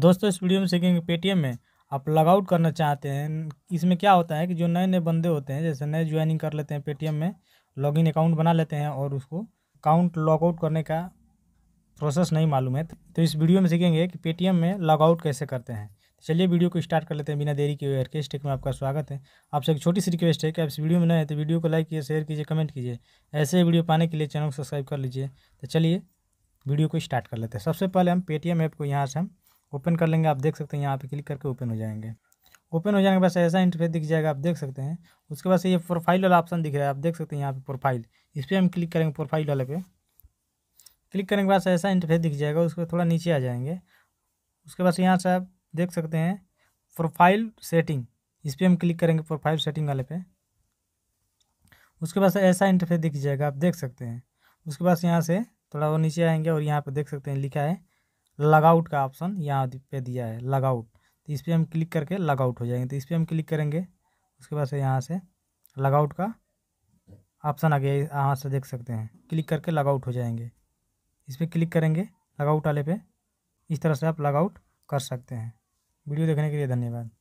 दोस्तों इस वीडियो में सीखेंगे पेटीएम में आप लॉगआउट करना चाहते हैं इसमें क्या होता है कि जो नए नए बंदे होते हैं जैसे नए ज्वाइनिंग कर लेते हैं पेटीएम में लॉगिन अकाउंट बना लेते हैं और उसको अकाउंट लॉगआउट करने का प्रोसेस नहीं मालूम है तो इस वीडियो में सीखेंगे कि पेटीएम में लॉगआउट कैसे करते हैं चलिए वीडियो को स्टार्ट कर लेते हैं बिना देरी के हुए के स्टेक में आपका स्वागत है आपसे एक छोटी सी रिक्वेस्ट है कि आप इस वीडियो में नए हैं तो वीडियो को लाइक कीजिए शेयर कीजिए कमेंट कीजिए ऐसे वीडियो पाने के लिए चैनल को सब्सक्राइब कर लीजिए तो चलिए वीडियो को स्टार्ट कर लेते हैं सबसे पहले हम पेटीएम ऐप को यहाँ से हम ओपन कर लेंगे आप देख सकते हैं यहाँ पे क्लिक करके ओपन हो जाएंगे ओपन हो जाने के बाद ऐसा इंटरफेस दिख जाएगा आप देख सकते हैं उसके बाद से ये प्रोफाइल वाला ऑप्शन दिख रहा है आप देख सकते हैं यहाँ पे प्रोफाइल इस पर हम क्लिक करेंगे प्रोफाइल वाले पे क्लिक करने के बाद ऐसा इंटरफेस दिख जाएगा उसके थोड़ा नीचे आ जाएंगे उसके बाद यहाँ से आप देख सकते हैं प्रोफाइल सेटिंग इस पर हम क्लिक करेंगे प्रोफाइल सेटिंग वाले पे उसके बाद ऐसा इंटरफेस दिख जाएगा आप देख सकते हैं उसके बाद यहाँ से थोड़ा वो नीचे आएंगे और यहाँ पर देख सकते हैं लिखा है लगआउट का ऑप्शन यहाँ पे दिया है लगआउट तो इस पर हम क्लिक करके लगआउट हो जाएंगे तो इस पर हम क्लिक करेंगे उसके बाद से यहाँ से लगआउट का ऑप्शन आ गया यहाँ से देख सकते हैं क्लिक करके लगआउट हो जाएंगे इस पर क्लिक करेंगे लगआउट वाले पे इस तरह से आप लगआउट कर सकते हैं वीडियो देखने के लिए धन्यवाद